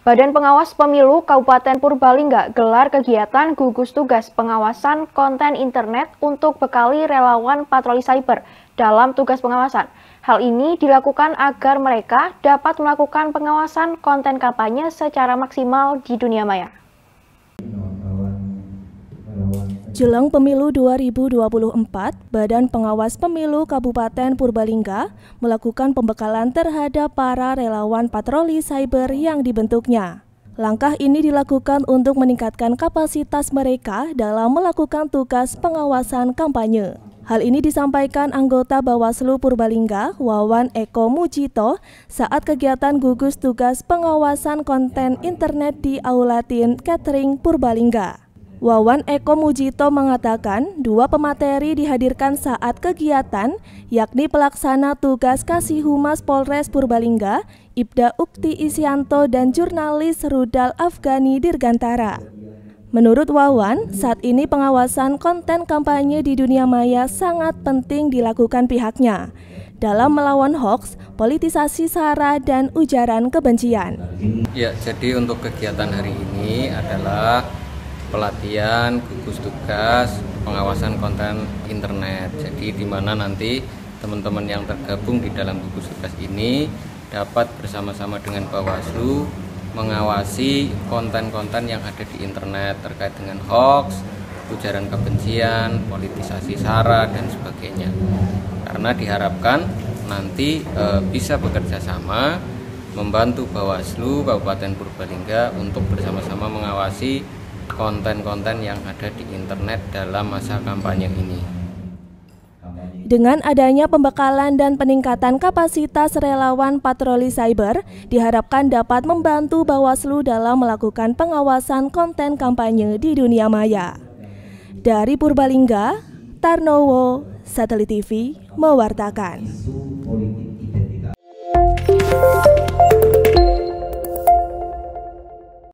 Badan Pengawas Pemilu Kabupaten Purbalingga gelar kegiatan gugus tugas pengawasan konten internet untuk bekali relawan patroli cyber dalam tugas pengawasan. Hal ini dilakukan agar mereka dapat melakukan pengawasan konten kampanye secara maksimal di dunia maya. Jelang pemilu 2024, Badan Pengawas Pemilu Kabupaten Purbalingga melakukan pembekalan terhadap para relawan patroli cyber yang dibentuknya. Langkah ini dilakukan untuk meningkatkan kapasitas mereka dalam melakukan tugas pengawasan kampanye. Hal ini disampaikan anggota Bawaslu Purbalingga, Wawan Eko Mujito, saat kegiatan gugus tugas pengawasan konten internet di Aulatin Catering Purbalingga. Wawan Eko Mujito mengatakan dua pemateri dihadirkan saat kegiatan yakni pelaksana tugas Kasih Humas Polres Purbalingga, Ibda Ukti Isianto dan jurnalis Rudal Afgani Dirgantara. Menurut Wawan, saat ini pengawasan konten kampanye di dunia maya sangat penting dilakukan pihaknya dalam melawan hoax, politisasi sara, dan ujaran kebencian. Ya, jadi untuk kegiatan hari ini adalah pelatihan, gugus tugas, pengawasan konten internet. Jadi di mana nanti teman-teman yang tergabung di dalam gugus tugas ini dapat bersama-sama dengan Bawaslu mengawasi konten-konten yang ada di internet terkait dengan hoax, ujaran kebencian, politisasi sara dan sebagainya. Karena diharapkan nanti e, bisa bekerja sama membantu Bawaslu Kabupaten Purbalingga untuk bersama-sama mengawasi konten-konten yang ada di internet dalam masa kampanye ini. Dengan adanya pembekalan dan peningkatan kapasitas relawan patroli cyber, diharapkan dapat membantu Bawaslu dalam melakukan pengawasan konten kampanye di dunia maya. Dari Purbalingga, Tarnowo, Satelit TV mewartakan.